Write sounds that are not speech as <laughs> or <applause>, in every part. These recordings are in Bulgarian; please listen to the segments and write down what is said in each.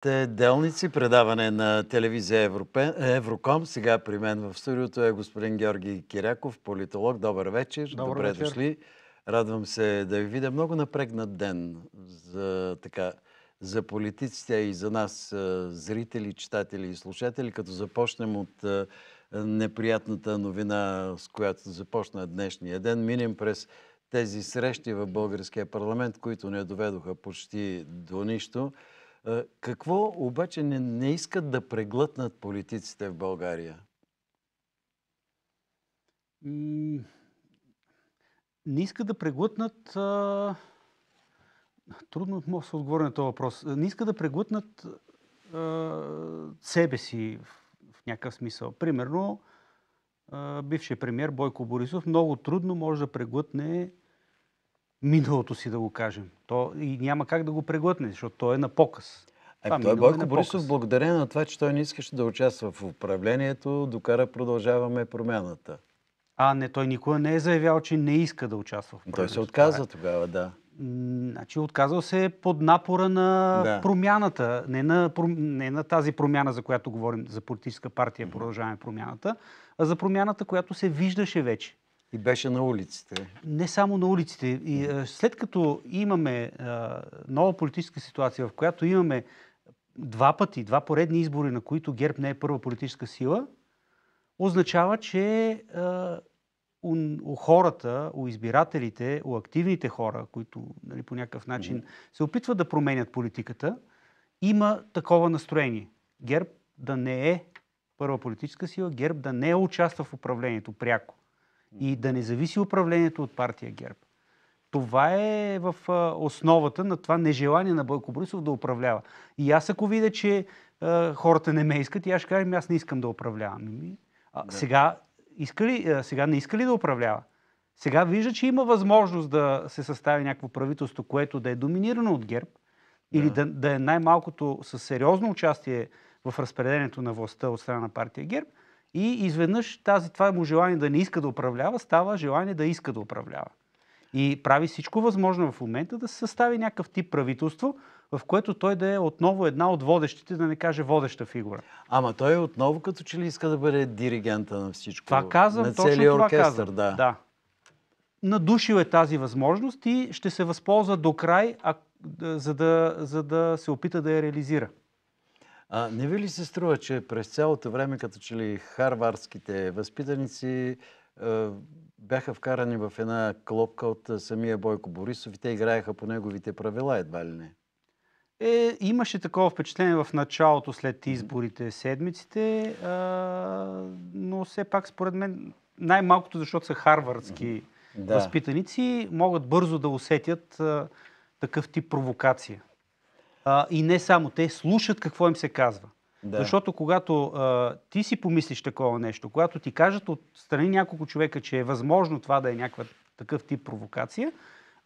Те делници, предаване на телевизия Евроком. Сега при мен в студиото е господин Георги Киряков, политолог. Добър вечер. Добър Добре вечер. дошли. Радвам се да ви видя. Много напрегнат ден за, така, за политиците и за нас, зрители, читатели и слушатели, като започнем от неприятната новина, с която започна днешния ден. Минем през тези срещи в българския парламент, които не доведоха почти до нищо. Какво обаче не, не искат да преглътнат политиците в България? не искат да преглътнат... А... Трудно мога да се отговоря на този въпрос. Не искат да преглътнат а... себе си в, в някакъв смисъл. Примерно, бившият премьер Бойко Борисов много трудно може да преглътне миналото си, да го кажем. То и няма как да го преглътне, защото той е на показ. Ами, е, той е Бойко е Борисов, благодарение на това, че той не искаше да участва в управлението, докара продължаваме промяната. А, не, той никога не е заявял, че не иска да участва в Той се отказа е- тогава, да. Значи отказал се е под напора на да. промяната, не на, не на тази промяна, за която говорим, за политическа партия Продължаваме промяната, а за промяната, която се виждаше вече. И беше на улиците. Не само на улиците. И, след като имаме а, нова политическа ситуация, в която имаме два пъти, два поредни избори, на които ГЕРБ не е първа политическа сила, означава, че а, у, у хората, у избирателите, у активните хора, които нали, по някакъв начин mm-hmm. се опитват да променят политиката, има такова настроение. ГЕРБ да не е първа политическа сила, ГЕРБ да не е участва в управлението пряко и да не зависи управлението от партия ГЕРБ. Това е в основата на това нежелание на Бойко Борисов да управлява. И аз ако видя, че хората не ме искат, и аз ще кажа, ами аз не искам да управлявам. Ами, а, да. Сега, иска ли, а, сега не иска ли да управлява? Сега вижда, че има възможност да се състави някакво правителство, което да е доминирано от ГЕРБ, или да, да е най-малкото с сериозно участие в разпределението на властта от страна на партия ГЕРБ, и изведнъж тази, това му желание да не иска да управлява, става желание да иска да управлява. И прави всичко възможно в момента да се състави някакъв тип правителство, в което той да е отново една от водещите, да не каже водеща фигура. Ама той отново като че ли иска да бъде диригента на всичко. Това казвам, на точно това оркестър, казвам. Да. да. Надушил е тази възможност и ще се възползва до край, а, за, да, за да се опита да я реализира. А, не ви ли се струва, че през цялото време, като че ли харвардските възпитаници е, бяха вкарани в една клопка от самия Бойко Борисов и те играеха по неговите правила, едва ли не? Е, имаше такова впечатление в началото след изборите седмиците, а, но все пак според мен най-малкото, защото са харвардски да. възпитаници, могат бързо да усетят а, такъв тип провокация. А, и не само, те слушат какво им се казва. Да. Защото когато а, ти си помислиш такова нещо, когато ти кажат от страни няколко човека, че е възможно това да е някаква такъв тип провокация,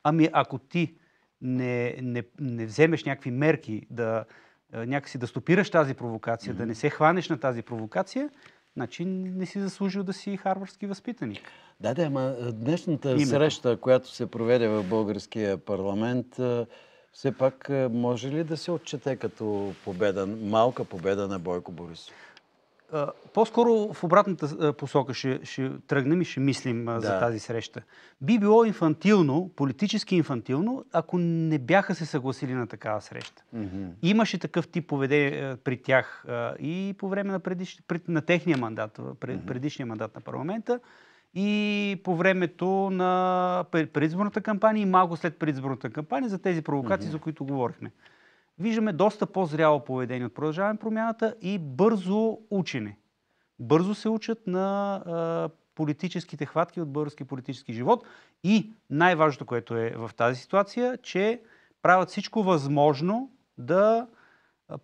ами ако ти не, не, не вземеш някакви мерки да някакси да стопираш тази провокация, mm-hmm. да не се хванеш на тази провокация, значи не си заслужил да си харвардски възпитаник. Да, да, ама днешната Именно. среща, която се проведе в българския парламент, все пак е, може ли да се отчете като победа, малка победа на Бойко Борисов? Е, по-скоро в обратната е, посока ще, ще тръгнем и ще мислим да. за тази среща. Би било инфантилно, политически инфантилно, ако не бяха се съгласили на такава среща. Mm-hmm. Имаше такъв тип поведение при тях и по време на, предиш... на техния мандат, предишния мандат на парламента и по времето на предизборната кампания и малко след предизборната кампания за тези провокации, mm-hmm. за които говорихме. Виждаме доста по-зряло поведение от продължаване промяната и бързо учене. Бързо се учат на а, политическите хватки от български политически живот и най-важното, което е в тази ситуация, че правят всичко възможно да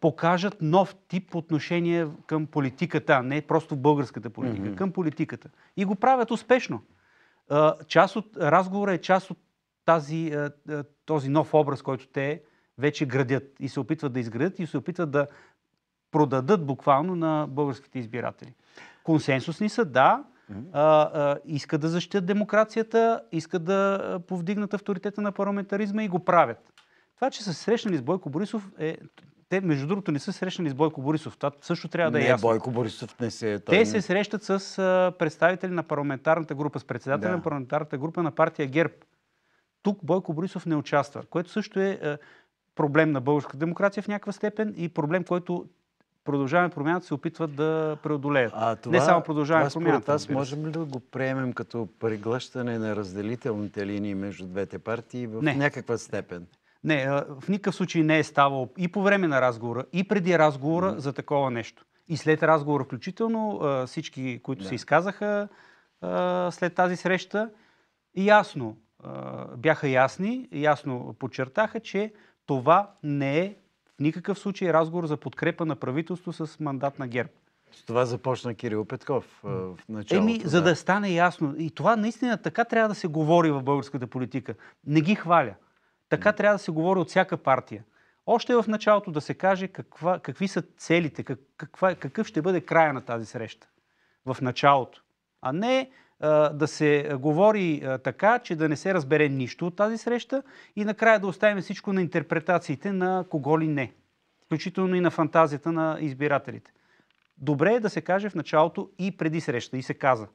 покажат нов тип отношение към политиката, не просто българската политика, mm-hmm. към политиката. И го правят успешно. Част от разговора е част от тази, този нов образ, който те вече градят и се опитват да изградят и се опитват да продадат буквално на българските избиратели. Консенсусни са, да, Искат иска да защитят демокрацията, иска да повдигнат авторитета на парламентаризма и го правят. Това, че са срещнали с Бойко Борисов, е, те, между другото, не са срещнали с Бойко Борисов. Това също трябва да е не, е ясно. Бойко Борисов не се... Е той... Те се срещат с а, представители на парламентарната група, с председателя да. на парламентарната група на партия ГЕРБ. Тук Бойко Борисов не участва, което също е а, проблем на българската демокрация в някаква степен и проблем, който продължаваме промяната се опитват да преодолеят. А, това, Не само продължаваме това, промяната. Аз можем ли да го приемем като преглъщане на разделителните линии между двете партии в не. някаква степен? Не, в никакъв случай не е ставало и по време на разговора, и преди разговора mm-hmm. за такова нещо. И след разговора включително всички, които yeah. се изказаха след тази среща, ясно бяха ясни, ясно подчертаха, че това не е в никакъв случай разговор за подкрепа на правителство с мандат на ГЕРБ. С това започна Кирил Петков в началото. Еми, за да стане ясно. И това наистина така трябва да се говори в българската политика. Не ги хваля. Така трябва да се говори от всяка партия. Още в началото да се каже каква, какви са целите, каква, какъв ще бъде края на тази среща. В началото. А не а, да се говори а, така, че да не се разбере нищо от тази среща и накрая да оставим всичко на интерпретациите на кого ли не. Включително и на фантазията на избирателите. Добре е да се каже в началото и преди среща. И се каза.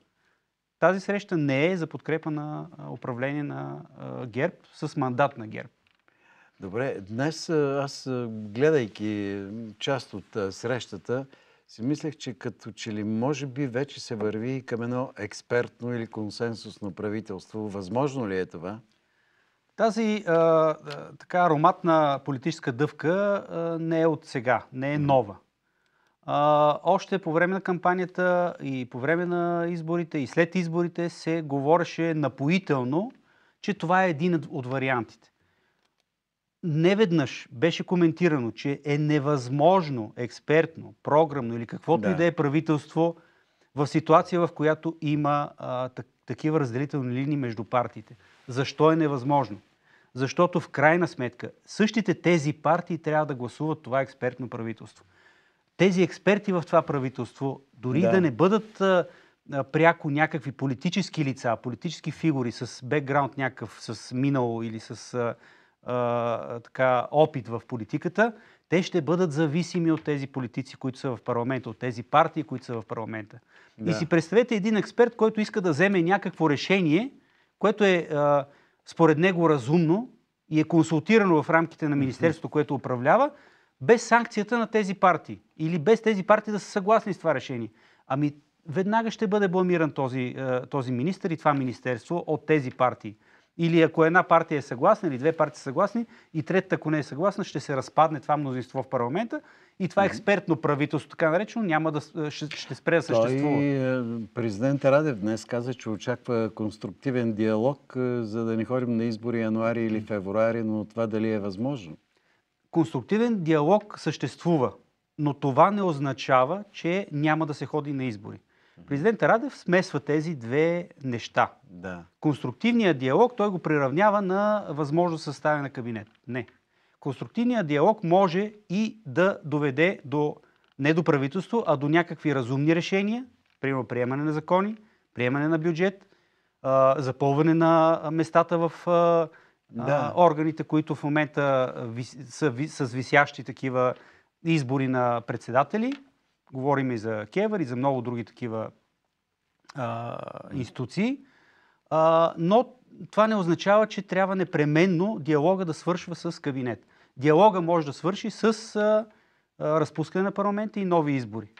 Тази среща не е за подкрепа на управление на ГЕРБ с мандат на ГЕРБ. Добре, днес аз гледайки част от срещата, си мислех, че като че ли може би вече се върви към едно експертно или консенсусно правителство. Възможно ли е това? Тази а, така ароматна политическа дъвка а, не е от сега, не е нова а, още по време на кампанията и по време на изборите и след изборите се говореше напоително, че това е един от вариантите. Неведнъж беше коментирано, че е невъзможно експертно, програмно или каквото да. и да е правителство в ситуация, в която има а, так, такива разделителни линии между партиите. Защо е невъзможно? Защото в крайна сметка същите тези партии трябва да гласуват това експертно правителство тези експерти в това правителство, дори да, да не бъдат а, пряко някакви политически лица, политически фигури с бекграунд някакъв, с минало или с а, а, така, опит в политиката, те ще бъдат зависими от тези политици, които са в парламента, от тези партии, които са в парламента. Да. И си представете един експерт, който иска да вземе някакво решение, което е а, според него разумно и е консултирано в рамките на Министерството, което управлява, без санкцията на тези партии или без тези партии да са съгласни с това решение. Ами веднага ще бъде бламиран този, е, този министр и това министерство от тези партии. Или ако една партия е съгласна, или две партии са съгласни, и третата, ако не е съгласна, ще се разпадне това мнозинство в парламента и това експертно правителство, така наречено, няма да, е, ще, ще спре да съществува. Той, е, президент Радев днес каза, че очаква конструктивен диалог, за да не ходим на избори януари или февруари, но това дали е възможно? конструктивен диалог съществува, но това не означава, че няма да се ходи на избори. Президент Радев смесва тези две неща. Да. Конструктивният диалог той го приравнява на възможност съставя на кабинет. Не. Конструктивният диалог може и да доведе до не до правителство, а до някакви разумни решения, примерно приемане на закони, приемане на бюджет, запълване на местата в да. а, органите, които в момента ви, са ви, с висящи такива избори на председатели. Говорим и за Кевър, и за много други такива а, институции. А, но това не означава, че трябва непременно диалога да свършва с кабинет. Диалога може да свърши с а, а, разпускане на парламента и нови избори.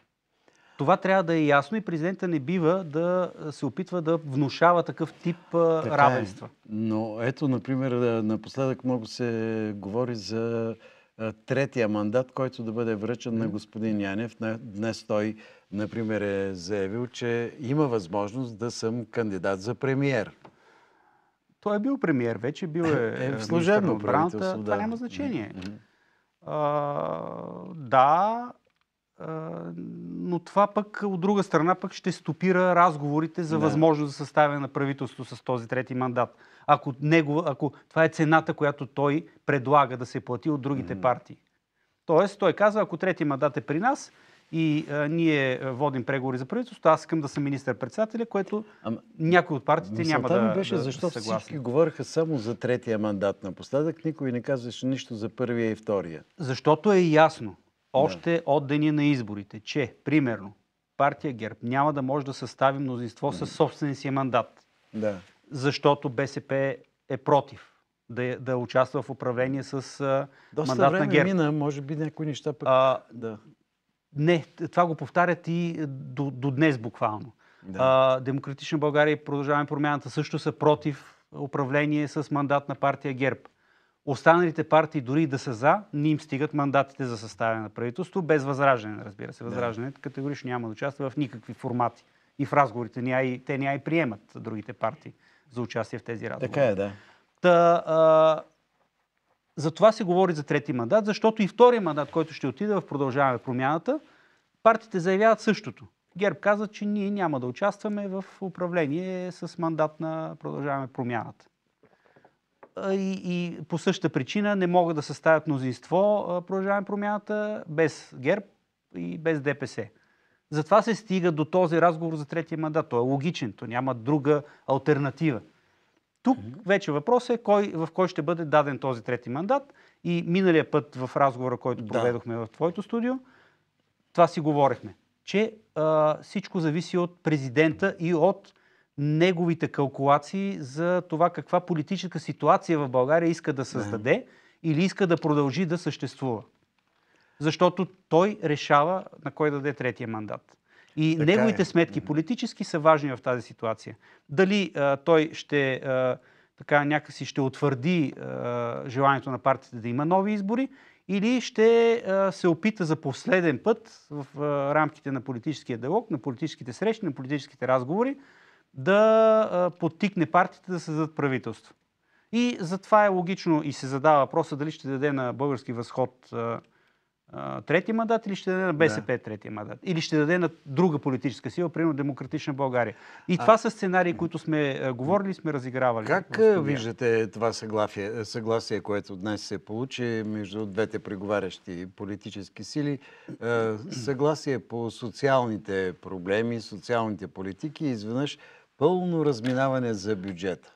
Това трябва да е ясно и президента не бива да се опитва да внушава такъв тип така равенства. Е. Но ето, например, напоследък много се говори за третия мандат, който да бъде връчен mm. на господин Янев. Днес той, например, е заявил, че има възможност да съм кандидат за премиер. Той е бил премиер вече, бил е, <laughs> е, е в служебно правителство. Да. Това няма значение. Mm-hmm. А, да, но това пък от друга страна пък ще стопира разговорите за да. възможност за съставяне на правителство с този трети мандат. Ако, него, ако това е цената, която той предлага да се плати от другите mm-hmm. партии. Тоест, той казва, ако трети мандат е при нас, и а, ние водим преговори за правителството. Аз искам да съм министър-председателя, което Ама, някои от партиите няма да. Ми беше, да, защо да всички говориха само за третия мандат напоследък, никой не казваше нищо за първия и втория. Защото е ясно още да. от деня на изборите, че, примерно, партия ГЕРБ няма да може да състави мнозинство със собствения си мандат. Да. Защото БСП е против да, е, да участва в управление с Доста мандат време на ГЕРБ. мина, може би някои неща пък... А, да. Не, това го повтарят и до, до днес буквално. Да. А, Демократична България и продължаваме промяната също са против управление с мандат на партия ГЕРБ. Останалите партии, дори да са за, не им стигат мандатите за съставяне на правителство, без възраждане, разбира се. Възраждане да. Е категорично няма да участва в никакви формати. И в разговорите ня и, те няма и приемат другите партии за участие в тези разговори. Така е, да. Та, а, за това се говори за трети мандат, защото и втория мандат, който ще отида в продължаване промяната, партиите заявяват същото. ГЕРБ каза, че ние няма да участваме в управление с мандат на продължаваме промяната и, и по същата причина не могат да съставят мнозинство продължаваме промяната без ГЕРБ и без ДПС. Затова се стига до този разговор за третия мандат. Той е логичен, то няма друга альтернатива. Тук вече въпросът е кой, в кой ще бъде даден този трети мандат. И миналия път в разговора, който проведохме да. в твоето студио, това си говорихме, че а, всичко зависи от президента и от неговите калкулации за това каква политическа ситуация в България иска да създаде не. или иска да продължи да съществува. Защото той решава на кой да даде третия мандат. И така е. неговите е. сметки политически са важни в тази ситуация. Дали а, той ще а, така някакси ще утвърди а, желанието на партията да има нови избори или ще а, се опита за последен път в а, рамките на политическия диалог, на политическите срещи, на политическите разговори да подтикне партиите да създадат правителство. И затова е логично и се задава въпроса дали ще даде на български възход трети мандат или ще даде на БСП да. трети мандат. Или ще даде на друга политическа сила, примерно Демократична България. И а... това са сценарии, които сме говорили и сме разигравали. Как виждате това съгласие, съгласие, което днес се получи между двете преговарящи политически сили? Съгласие по социалните проблеми, социалните политики. Изведнъж пълно разминаване за бюджета?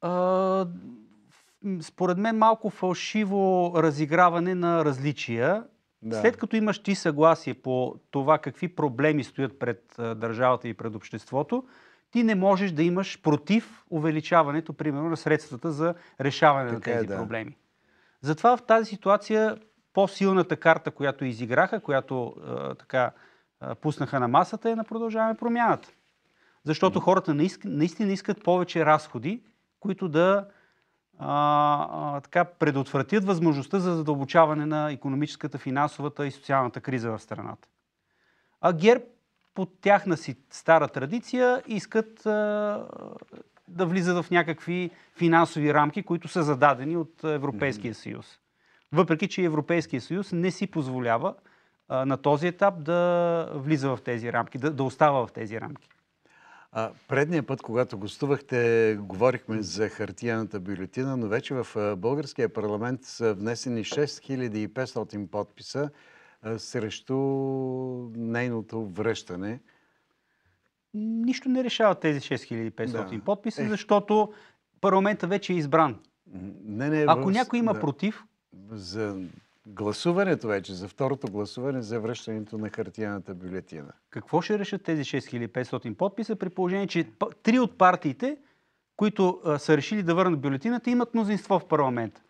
А, според мен малко фалшиво разиграване на различия. Да. След като имаш ти съгласие по това какви проблеми стоят пред държавата и пред обществото, ти не можеш да имаш против увеличаването, примерно, на средствата за решаване така на е, тези е, да. проблеми. Затова в тази ситуация по-силната карта, която изиграха, която така пуснаха на масата е на продължаваме промяната. Защото хората наистина искат повече разходи, които да а, а, така предотвратят възможността за задълбочаване на економическата, финансовата и социалната криза в страната. А ГЕРБ под тяхна си стара традиция искат а, да влизат в някакви финансови рамки, които са зададени от Европейския съюз. Въпреки, че Европейския съюз не си позволява на този етап да влиза в тези рамки, да, да остава в тези рамки. А, предния път, когато гостувахте, говорихме за хартияната бюлетина, но вече в българския парламент са внесени 6500 подписа а, срещу нейното връщане. Нищо не решава тези 6500 да. подписа, е. защото парламента вече е избран. Не, не, Ако в... някой има да. против... За гласуването вече, за второто гласуване за връщането на хартияната бюлетина. Какво ще решат тези 6500 подписа при положение, че три от партиите, които а, са решили да върнат бюлетината, имат мнозинство в парламента?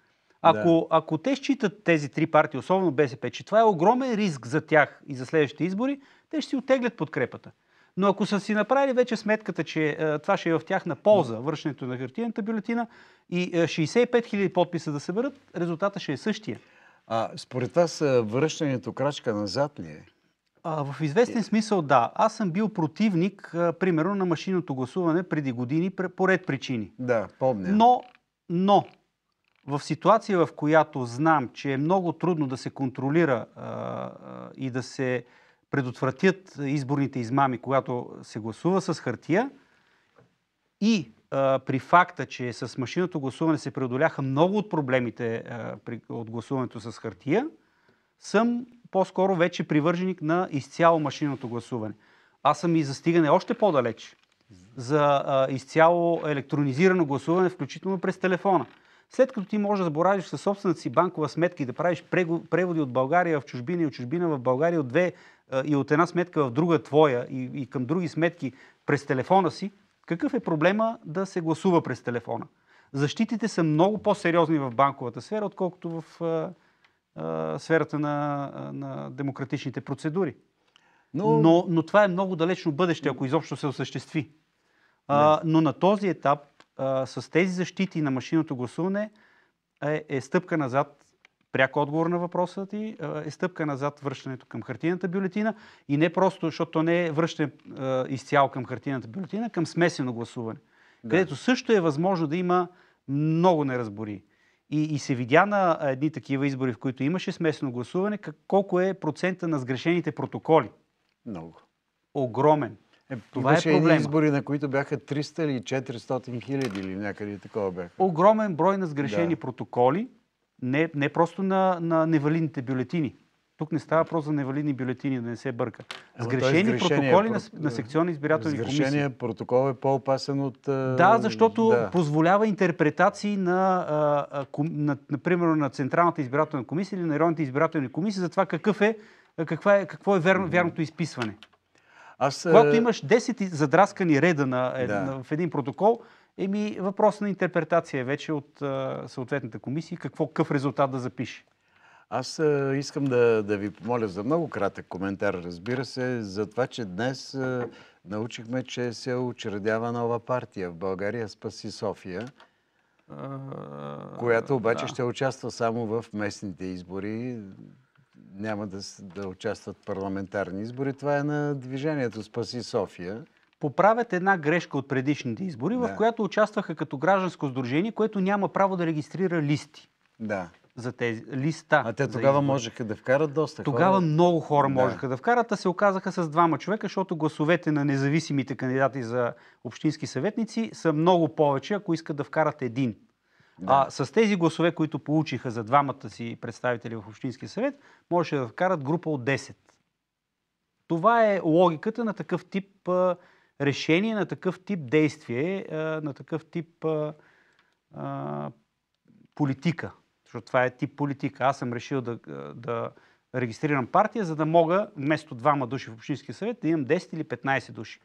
Ако, да. ако те считат тези три партии, особено БСП, че това е огромен риск за тях и за следващите избори, те ще си отеглят подкрепата. Но ако са си направили вече сметката, че а, това ще е в тях на полза, връщането на хартиената бюлетина и а, 65 000 подписа да се съберат, резултата ще е същия. А, според вас връщането крачка назад ли е? А, в известен смисъл да. Аз съм бил противник, а, примерно, на машинното гласуване преди години по ред причини. Да, помня. Но, но, в ситуация, в която знам, че е много трудно да се контролира а, и да се предотвратят изборните измами, когато се гласува с хартия, и при факта, че с машинното гласуване се преодоляха много от проблемите от гласуването с хартия, съм по-скоро вече привърженик на изцяло машинното гласуване. Аз съм и застигане още по-далеч за изцяло електронизирано гласуване, включително през телефона. След като ти можеш да боравиш със собствената си банкова сметка и да правиш преводи от България в чужбина и от чужбина в България от две и от една сметка в друга твоя и, и към други сметки през телефона си, какъв е проблема да се гласува през телефона? Защитите са много по-сериозни в банковата сфера, отколкото в а, а, сферата на, а, на демократичните процедури. Но... Но, но това е много далечно бъдеще, ако изобщо се осъществи. А, но на този етап, а, с тези защити на машинното гласуване, е, е стъпка назад пряк отговор на въпроса ти е стъпка назад връщането към хартината бюлетина и не просто, защото то не е връщане изцяло към хартината бюлетина, към смесено гласуване, да. където също е възможно да има много неразбори. И, и се видя на едни такива избори, в които имаше смесено гласуване, как, колко е процента на сгрешените протоколи. Много. Огромен. Е, това е имаше е проблема. едни избори, на които бяха 300 или 400 хиляди или някъде такова бяха. Огромен брой на сгрешени да. протоколи, не, не просто на, на невалидните бюлетини. Тук не става въпрос за невалидни бюлетини, да не се бърка. Сгрешени е протоколи на, на секционни избирателни комисии. Сгрешения протокол е по-опасен от... Да, защото да. позволява интерпретации на, на, например, на Централната избирателна комисия или на районните избирателни комисии за това какъв е, каква е, какво е верно, вярното изписване. Аз, Когато имаш 10 задраскани реда на, е, да. на, в един протокол, Еми, въпрос на интерпретация вече от а, съответната комисия, какво къв резултат да запише. Аз а, искам да, да ви помоля за много кратък коментар, разбира се, за това, че днес а, научихме, че се учредява нова партия в България, Спаси София, която обаче да. ще участва само в местните избори, няма да, да участват парламентарни избори. Това е на движението Спаси София поправят една грешка от предишните избори, да. в която участваха като гражданско сдружение, което няма право да регистрира листи. Да. За тези листа. А те тогава можеха да вкарат доста. Тогава хора. много хора да. можеха да вкарат, а се оказаха с двама човека, защото гласовете на независимите кандидати за общински съветници са много повече, ако искат да вкарат един. Да. А с тези гласове, които получиха за двамата си представители в общински съвет, можеше да вкарат група от 10. Това е логиката на такъв тип решение на такъв тип действие, на такъв тип политика. Защото това е тип политика. Аз съм решил да, да регистрирам партия, за да мога вместо двама души в Общинския съвет да имам 10 или 15 души.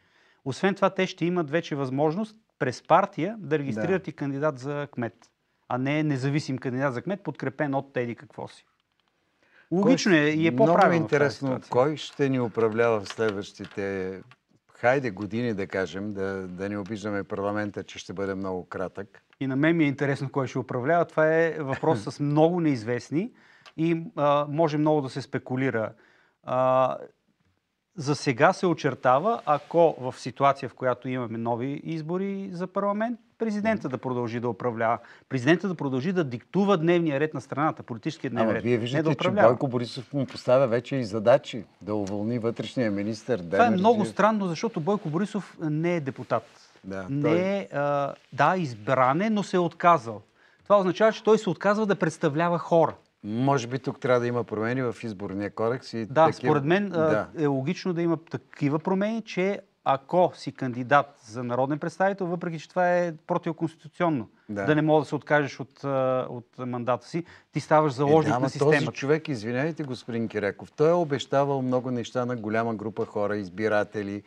Освен това, те ще имат вече възможност през партия да регистрират да. и кандидат за кмет, а не независим кандидат за кмет, подкрепен от Теди какво си. Логично е и е по-правилно. Много интересно, кой ще ни управлява в следващите хайде години да кажем, да, да не обиждаме парламента, че ще бъде много кратък. И на мен ми е интересно кой ще управлява. Това е въпрос <laughs> с много неизвестни и а, може много да се спекулира. А, за сега се очертава, ако в ситуация, в която имаме нови избори за парламент, президента да продължи да управлява, президента да продължи да диктува дневния ред на страната, политическия дневен Ама, ред. Вие виждате, да че Бойко Борисов му поставя вече и задачи да уволни вътрешния министр. Това е много странно, защото Бойко Борисов не е депутат. Да, не той... е, а, да, избране, но се е отказал. Това означава, че той се отказва да представлява хора. Може би тук трябва да има промени в изборния кодекс. И да, такива... според мен да. е логично да има такива промени, че ако си кандидат за народен представител, въпреки че това е противоконституционно, да, да не мога да се откажеш от, от мандата си, ти ставаш е, заложник е, да, на системата. Този човек, извинявайте, господин Киреков, той е обещавал много неща на голяма група хора, избиратели,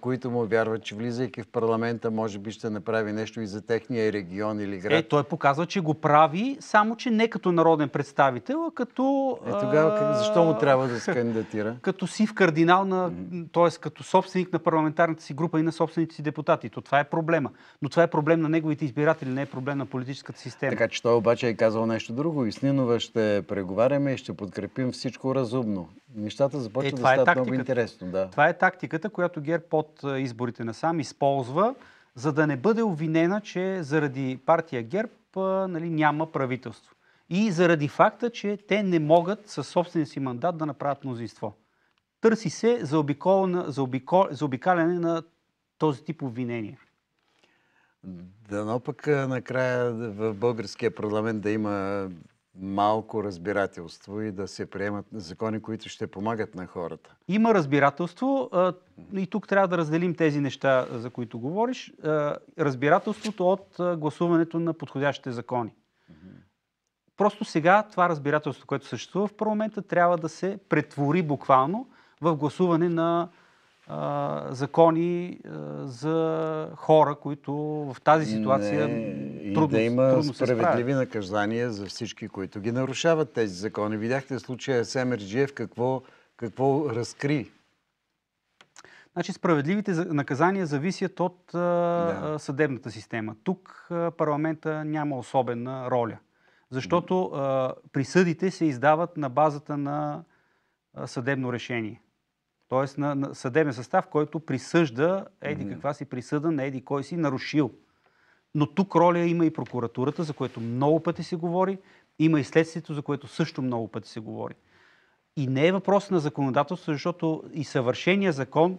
които му вярват, че влизайки в парламента, може би ще направи нещо и за техния регион или е, град. Е, той показва, че го прави, само че не като народен представител, а като... Е, тогава защо му трябва да се кандидатира? <laughs> като сив кардинал, на, т.е. като собственик на парламентарната си група и на собствените си депутати. То това е проблема. Но това е проблем на неговите избиратели, не е проблем на политическата система. Така че той обаче е казал нещо друго и с Нинова ще преговаряме и ще подкрепим всичко разумно. Нещата започват е, да е стават е много интересно. Да. Това е тактиката, която Гер ГЕРБ под изборите на сам използва, за да не бъде обвинена, че заради партия ГЕРБ нали, няма правителство. И заради факта, че те не могат със собствения си мандат да направят мнозинство. Търси се заобикаляне на този тип обвинения. Дано пък накрая в българския парламент да има малко разбирателство и да се приемат закони, които ще помагат на хората. Има разбирателство и тук трябва да разделим тези неща, за които говориш. Разбирателството от гласуването на подходящите закони. Просто сега това разбирателство, което съществува в парламента, трябва да се претвори буквално в гласуване на закони за хора, които в тази ситуация не, трудно, и да има трудно справедливи наказания за всички, които ги нарушават тези закони. Видяхте случая с Емерджиев какво, какво разкри. Значи справедливите наказания зависят от да. съдебната система. Тук парламента няма особена роля, защото присъдите се издават на базата на съдебно решение. Т.е. на, на съдебен състав, който присъжда, еди каква си присъда, не еди кой си нарушил. Но тук роля има и прокуратурата, за което много пъти се говори, има и следствието, за което също много пъти се говори. И не е въпрос на законодателство, защото и съвършения закон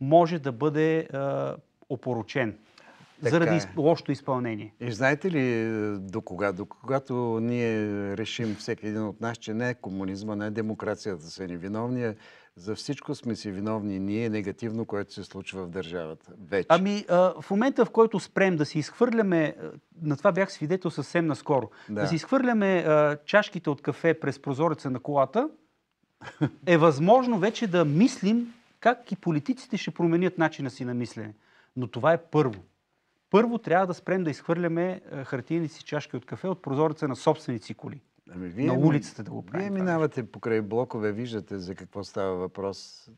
може да бъде е, така заради е. лошото изпълнение. И знаете ли до кога? До когато ние решим всеки един от нас, че не е комунизма, не е демокрацията да са виновния, за всичко сме си виновни ние негативно, което се случва в държавата. Вече. Ами, а, в момента, в който спрем да си изхвърляме, на това бях свидетел съвсем наскоро, да, да си изхвърляме а, чашките от кафе през прозореца на колата, е възможно вече да мислим как и политиците ще променят начина си на мислене. Но това е първо. Първо трябва да спрем да изхвърляме хартиените си чашки от кафе от прозореца на собственици коли. Ами, вие, на улицата да го правим. Вие минавате покрай блокове, виждате за какво става въпрос.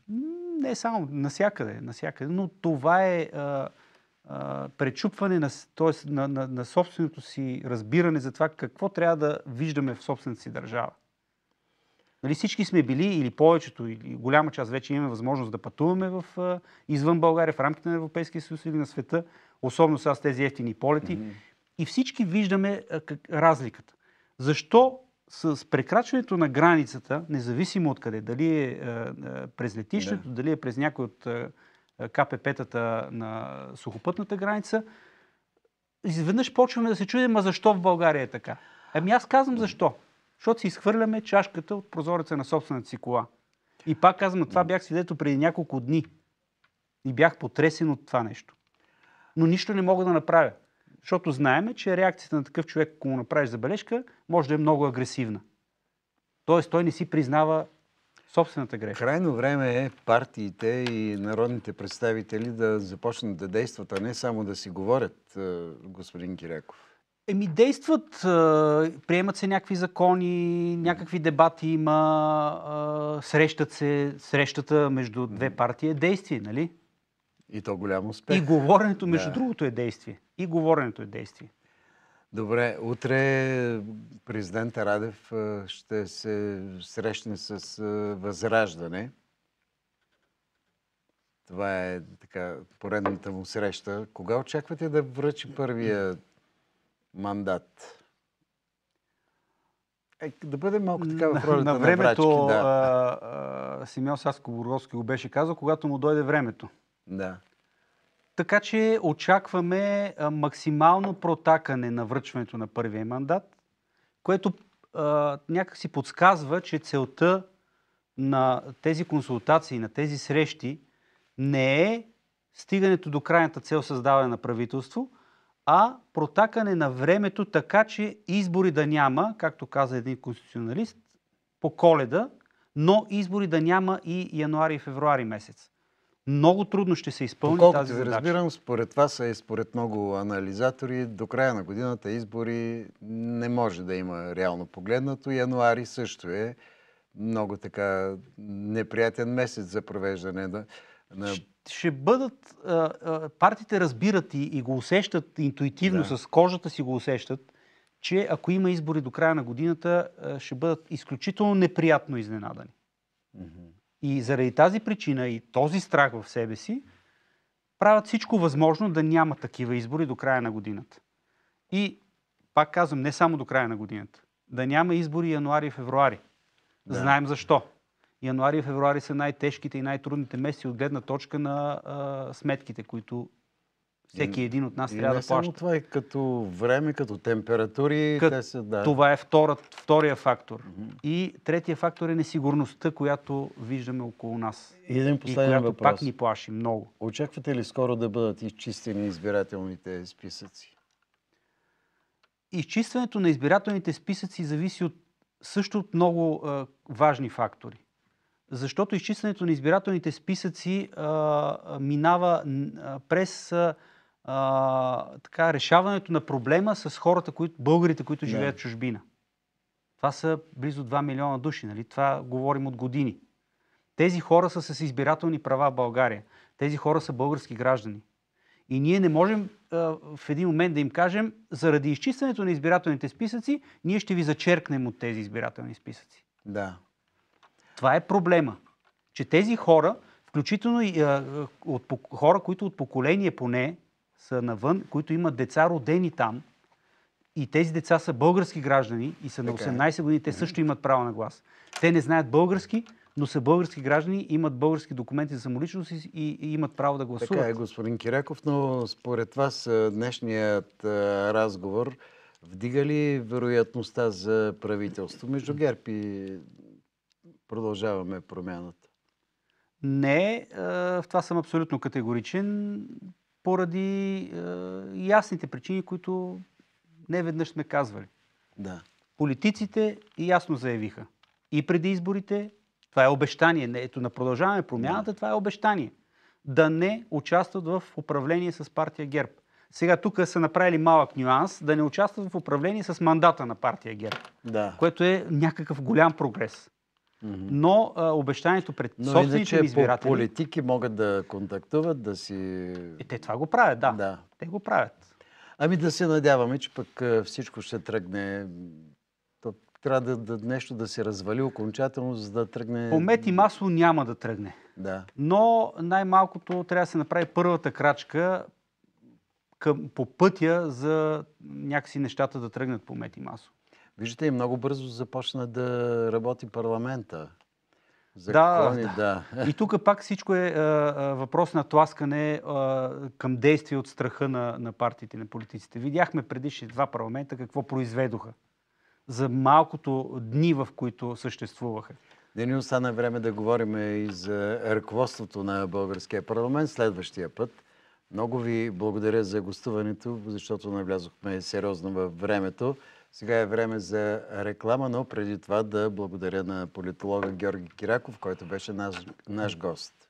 Не само, насякъде, насякъде. Но това е а, а, пречупване на, тоест, На, на, на собственото си разбиране за това какво трябва да виждаме в собствената си държава. Нали, всички сме били, или повечето, или голяма част вече имаме възможност да пътуваме в, извън България, в рамките на Европейския съюз или на света, особено сега с тези ефтини полети. Mm-hmm. И всички виждаме а, как, разликата защо с прекрачването на границата, независимо от къде, дали е, е, през летището, да. дали е през някой от е, е, КПП-тата на сухопътната граница, изведнъж почваме да се чудим, а защо в България е така? Ами аз казвам защо. Защото си изхвърляме чашката от прозореца на собствената си кола. И пак казвам, това бях свидетел преди няколко дни. И бях потресен от това нещо. Но нищо не мога да направя. Защото знаеме, че реакцията на такъв човек, ако му направиш забележка, може да е много агресивна. Тоест той не си признава собствената грешка. Крайно време е партиите и народните представители да започнат да действат, а не само да си говорят, е, господин Киряков. Еми действат, е, приемат се някакви закони, някакви дебати има, е, срещат се, срещата между две партии е действие, нали? И то голям успех. И говоренето, между да. другото, е действие. И говоренето е действие. Добре, утре президента Радев ще се срещне с Възраждане. Това е така поредната му среща. Кога очаквате да връчи първия мандат? Е, да бъде малко така в ролята на, на времето, на Да. Симеон Саско-Бурговски го беше казал, когато му дойде времето. Да. Така че очакваме максимално протакане на връчването на първия мандат, което а, някак си подсказва, че целта на тези консултации, на тези срещи не е стигането до крайната цел създаване на правителство, а протакане на времето така, че избори да няма, както каза един конституционалист, по коледа, но избори да няма и януари и февруари месец много трудно ще се изпълни Доколкото тази задача. разбирам, според вас е и според много анализатори, до края на годината избори не може да има реално погледнато. Януари също е много така неприятен месец за провеждане на... на... Ще бъдат... партиите разбират и, и го усещат интуитивно, да. с кожата си го усещат, че ако има избори до края на годината, ще бъдат изключително неприятно изненадани. Mm-hmm. И заради тази причина и този страх в себе си, правят всичко възможно да няма такива избори до края на годината. И, пак казвам, не само до края на годината. Да няма избори януари и февруари. Да. Знаем защо. Януари и февруари са най-тежките и най-трудните месеци от гледна точка на а, сметките, които всеки един от нас и трябва да плаща. Само това е като време, като температури. Кът... Те са, да. Това е втора, втория фактор. Mm-hmm. И третия фактор е несигурността, която виждаме около нас. И един последен и която въпрос. пак ни плаши много. Очаквате ли скоро да бъдат изчистени избирателните списъци? Изчистването на избирателните списъци зависи от, също от много а, важни фактори защото изчистването на избирателните списъци а, минава а, през а, а, така, решаването на проблема с хората, които, българите, които живеят yeah. в чужбина. Това са близо 2 милиона души, нали? Това говорим от години. Тези хора са с избирателни права в България. Тези хора са български граждани. И ние не можем а, в един момент да им кажем, заради изчистването на избирателните списъци, ние ще ви зачеркнем от тези избирателни списъци. Да. Това е проблема. Че тези хора, включително и а, от, хора, които от поколение поне са навън, които имат деца родени там. И тези деца са български граждани и са на 18 е. години. Те също имат право на глас. Те не знаят български, но са български граждани, имат български документи за самоличност и, и, имат право да гласуват. Така е, господин Киряков, но според вас днешният разговор вдига ли вероятността за правителство между ГЕРБ и продължаваме промяната? Не, в това съм абсолютно категоричен поради е, ясните причини, които не веднъж сме казвали. Да. Политиците ясно заявиха. И преди изборите, това е обещание. Ето на продължаване промяната, да. това е обещание. Да не участват в управление с партия ГЕРБ. Сега тук са направили малък нюанс, да не участват в управление с мандата на партия ГЕРБ. Да. Което е някакъв голям прогрес но а, обещанието пред но собствените иначе, избиратели... По политики могат да контактуват, да си... И е, те това го правят, да. да. Те го правят. Ами да се надяваме, че пък всичко ще тръгне То, трябва да, да, нещо да се развали окончателно, за да тръгне... Помет и масло няма да тръгне. Да. Но най-малкото трябва да се направи първата крачка към, по пътя за някакси нещата да тръгнат по мет и масло. Виждате, много бързо започна да работи парламента. Закони, да, да. да. И тук пак всичко е а, а, въпрос на тласкане а, към действие от страха на, на партиите, на политиците. Видяхме предишни два парламента какво произведоха за малкото дни, в които съществуваха. Не ни остана време да говорим и за ръководството на българския парламент следващия път. Много ви благодаря за гостуването, защото навлязохме сериозно във времето. Сега е време за реклама, но преди това да благодаря на политолога Георги Кираков, който беше наш, наш гост.